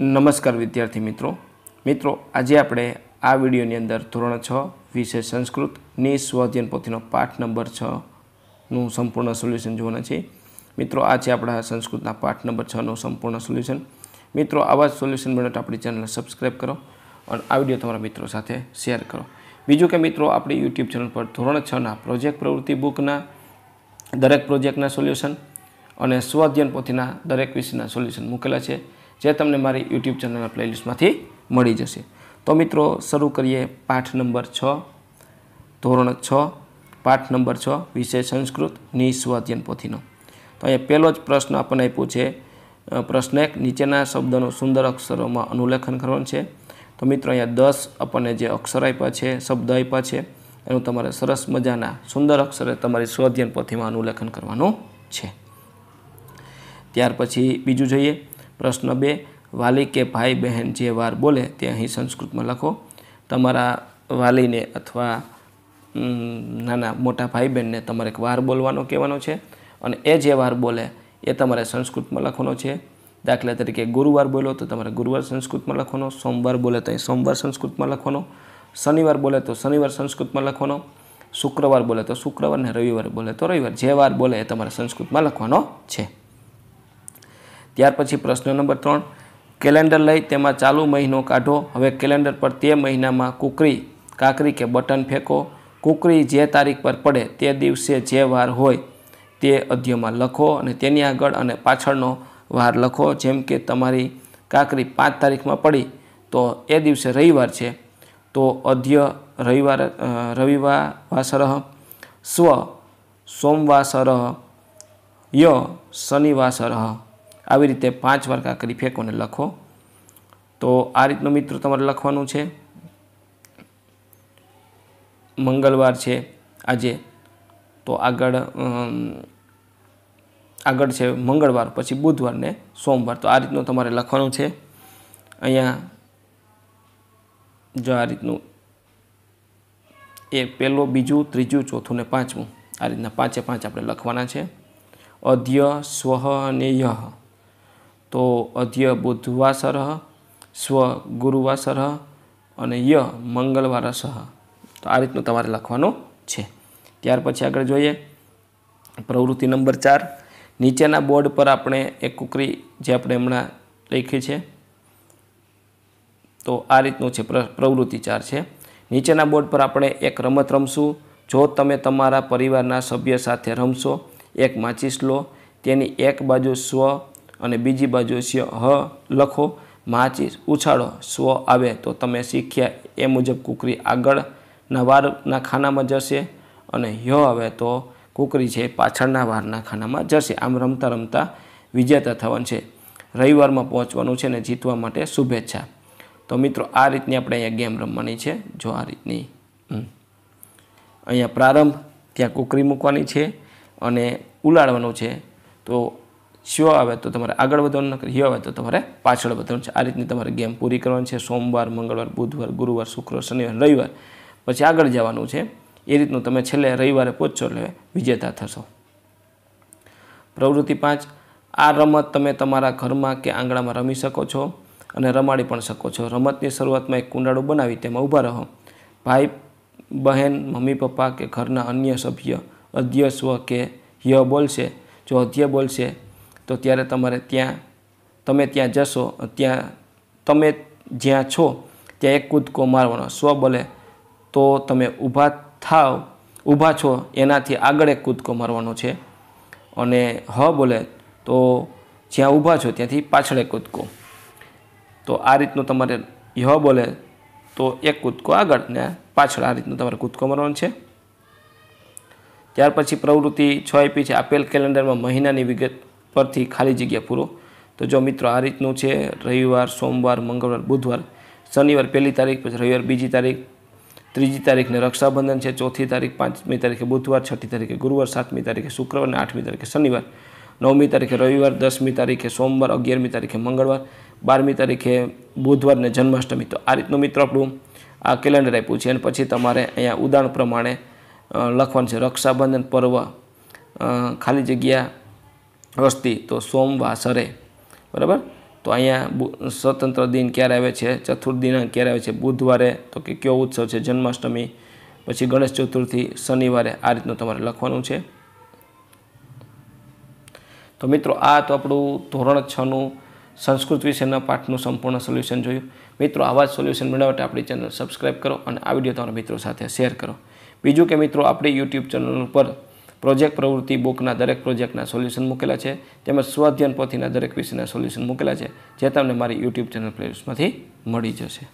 નમસ્કાર વિદ્યાર્થી મિત્રો મિત્રો આજે આપણે આ વિડીયોની અંદર ધોરણ છ વિષય સંસ્કૃતની સ્વાધ્યન પોથીનો પાઠ નંબર છનું સંપૂર્ણ સોલ્યુશન જોવાના છે મિત્રો આ છે આપણા સંસ્કૃતના પાઠ નંબર છનું સંપૂર્ણ સોલ્યુશન મિત્રો આવા જ સોલ્યુશન મેળવો તો આપણી ચેનલને સબસ્ક્રાઈબ કરો અને આ વિડીયો તમારા મિત્રો સાથે શેર કરો બીજું કે મિત્રો આપણી યુટ્યુબ ચેનલ પર ધોરણ છના પ્રોજેક્ટ પ્રવૃત્તિ બુકના દરેક પ્રોજેક્ટના સોલ્યુશન અને સ્વાધ્યન પોથીના દરેક વિષયના સોલ્યુશન મૂકેલા છે જે તમને મારી યુટ્યુબ ચેનલના પ્લેલિસ્ટમાંથી મળી જશે તો મિત્રો શરૂ કરીએ પાઠ નંબર છ ધોરણ છ પાઠ નંબર છ વિષય સંસ્કૃત નિસ્વાધ્યન પોથીનો તો અહીંયા પહેલો જ પ્રશ્ન આપણને આપ્યો છે પ્રશ્ન એક નીચેના શબ્દનું સુંદર અક્ષરોમાં અનુલેખન કરવાનું છે તો મિત્રો અહીંયા દસ આપણને જે અક્ષર આપ્યા છે શબ્દ આપ્યા છે એનું તમારે સરસ મજાના સુંદર અક્ષરે તમારી સ્વાધ્યન પોથીમાં અનુલેખન કરવાનું છે ત્યાર પછી બીજું જોઈએ પ્રશ્ન બે વાલી કે ભાઈ બહેન જે વાર બોલે તે અહીં સંસ્કૃતમાં લખો તમારા વાલીને અથવા નાના મોટા ભાઈ બહેનને તમારે એક વાર બોલવાનો કહેવાનો છે અને એ જે વાર બોલે એ તમારે સંસ્કૃતમાં લખવાનો છે દાખલા તરીકે ગુરુવાર બોલો તો તમારે ગુરુવાર સંસ્કૃતમાં લખવાનો સોમવાર બોલે તો અહીં સોમવાર સંસ્કૃતમાં લખવાનો શનિવાર બોલે તો શનિવાર સંસ્કૃતમાં લખવાનો શુક્રવાર બોલે તો શુક્રવાર ને રવિવાર બોલે તો રવિવાર જે વાર બોલે એ તમારે સંસ્કૃતમાં લખવાનો છે ત્યાર પછી પ્રશ્ન નંબર ત્રણ કેલેન્ડર લઈ તેમાં ચાલુ મહિનો કાઢો હવે કેલેન્ડર પર તે મહિનામાં કુકરી કાકરી કે બટન ફેંકો કુકરી જે તારીખ પર પડે તે દિવસે જે વાર હોય તે અધ્યમાં લખો અને તેની આગળ અને પાછળનો વાર લખો જેમ કે તમારી કાકરી પાંચ તારીખમાં પડી તો એ દિવસે રવિવાર છે તો અધ્ય રવિવાર રવિવાસરહ સ્વ સોમવાસરહ ય શનિવાસરહ આવી રીતે પાંચ વાર કરી ફેંકો અને લખો તો આ રીતનું મિત્રો તમારે લખવાનું છે મંગળવાર છે આજે તો આગળ આગળ છે મંગળવાર પછી બુધવાર ને સોમવાર તો આ રીતનું તમારે લખવાનું છે અહીંયા જો આ રીતનું એ પહેલું બીજું ત્રીજું ચોથું ને પાંચમું આ રીતના પાંચે પાંચ આપણે લખવાના છે અધ્ય સ્વહ અને યહ તો અધ્ય બુધવાસર સ્વ ગુરુવાસર અને ય મંગળવારસહ તો આ રીતનું તમારે લખવાનું છે ત્યાર પછી આગળ જોઈએ પ્રવૃત્તિ નંબર ચાર નીચેના બોર્ડ પર આપણે એક કુકરી જે આપણે હમણાં લખી છે તો આ રીતનું છે પ્રવૃત્તિ ચાર છે નીચેના બોર્ડ પર આપણે એક રમત રમશું જો તમે તમારા પરિવારના સભ્ય સાથે રમશો એક માચીસ લો તેની એક બાજુ સ્વ અને બીજી બાજુ શ હ લખો માચીસ ઉછાળો સ્વ આવે તો તમે શીખ્યા એ મુજબ કૂકરી આગળના વારના ખાનામાં જશે અને હ આવે તો કૂકરી છે પાછળના વારના ખાનામાં જશે આમ રમતા રમતા વિજેતા થવાનું છે રવિવારમાં પહોંચવાનું છે ને જીતવા માટે શુભેચ્છા તો મિત્રો આ રીતની આપણે અહીંયા ગેમ રમવાની છે જો આ રીતની અહીંયા પ્રારંભ ત્યાં કૂકરી મૂકવાની છે અને ઉલાડવાનું છે તો શ્યો આવે તો તમારે આગળ વધવાનું નકર હિયો આવે તો તમારે પાછળ વધવાનું છે આ રીતની તમારે ગેમ પૂરી કરવાની છે સોમવાર મંગળવાર બુધવાર ગુરુવાર શુક્ર શનિવાર રવિવાર પછી આગળ જવાનું છે એ રીતનું તમે છેલ્લે રવિવારે પહોંચશો એટલે વિજેતા થશો પ્રવૃત્તિ પાંચ આ રમત તમે તમારા ઘરમાં કે આંગણામાં રમી શકો છો અને રમાડી પણ શકો છો રમતની શરૂઆતમાં એક કુંડાળું બનાવી તેમાં ઊભા રહો ભાઈ બહેન મમ્મી પપ્પા કે ઘરના અન્ય સભ્ય અધ્ય સ્વ કે હ્ય બોલશે જો અધ્ય બોલશે તો ત્યારે તમારે ત્યાં તમે ત્યાં જશો ત્યાં તમે જ્યાં છો ત્યાં એક કૂદકો મારવાનો સ્વબલે તો તમે ઊભા થાવ ઊભા છો એનાથી આગળ એક કૂદકો મારવાનો છે અને હ બોલે તો જ્યાં ઊભા છો ત્યાંથી પાછળ એક કૂદકો તો આ રીતનું તમારે હ બોલે તો એક કૂદકો આગળ ને પાછળ આ રીતનું તમારે કૂદકો મારવાનો છે ત્યાર પછી પ્રવૃત્તિ છ આપી છે આપેલ કેલેન્ડરમાં મહિનાની વિગત પરથી ખાલી જગ્યા પૂરો તો જો મિત્રો આ રીતનું છે રવિવાર સોમવાર મંગળવાર બુધવાર શનિવાર પહેલી તારીખ પછી રવિવાર બીજી તારીખ ત્રીજી તારીખને રક્ષાબંધન છે ચોથી તારીખ પાંચમી તારીખે બુધવાર છઠ્ઠી તારીખે ગુરુવાર સાતમી તારીખે શુક્રવાર અને આઠમી તારીખે શનિવાર નવમી તારીખે રવિવાર દસમી તારીખે સોમવાર અગિયારમી તારીખે મંગળવાર બારમી તારીખે બુધવાર અને જન્માષ્ટમી તો આ રીતનું મિત્રો આપણું આ કેલેન્ડર આપ્યું છે અને પછી તમારે અહીંયા ઉદાહરણ પ્રમાણે લખવાનું છે રક્ષાબંધન પર્વ ખાલી જગ્યા અસ્તિ તો સોમવાસરે બરાબર તો અહીંયા સ્વતંત્ર દિન ક્યારે આવે છે ચતુર્દિનાંક ક્યારે આવે છે બુધવારે તો કે કયો ઉત્સવ છે જન્માષ્ટમી પછી ગણેશ ચતુર્થી શનિવારે આ રીતનું તમારે લખવાનું છે તો મિત્રો આ તો આપણું ધોરણ છનું સંસ્કૃત વિષયના પાઠનું સંપૂર્ણ સોલ્યુશન જોયું મિત્રો આવા જ સોલ્યુશન મેળવવા માટે આપણી ચેનલ સબસ્ક્રાઈબ કરો અને આ વિડીયો તમારા મિત્રો સાથે શેર કરો બીજું કે મિત્રો આપણી યુટ્યુબ ચેનલ ઉપર પ્રોજેક્ટ પ્રવૃત્તિ બુકના દરેક પ્રોજેક્ટના સોલ્યુશન મૂકેલા છે તેમજ સ્વાધ્યન પોથીના દરેક વિષયના સોલ્યુશન મૂકેલા છે જે તમને મારી યુટ્યુબ ચેનલ પ્લેલિસ્ટમાંથી મળી જશે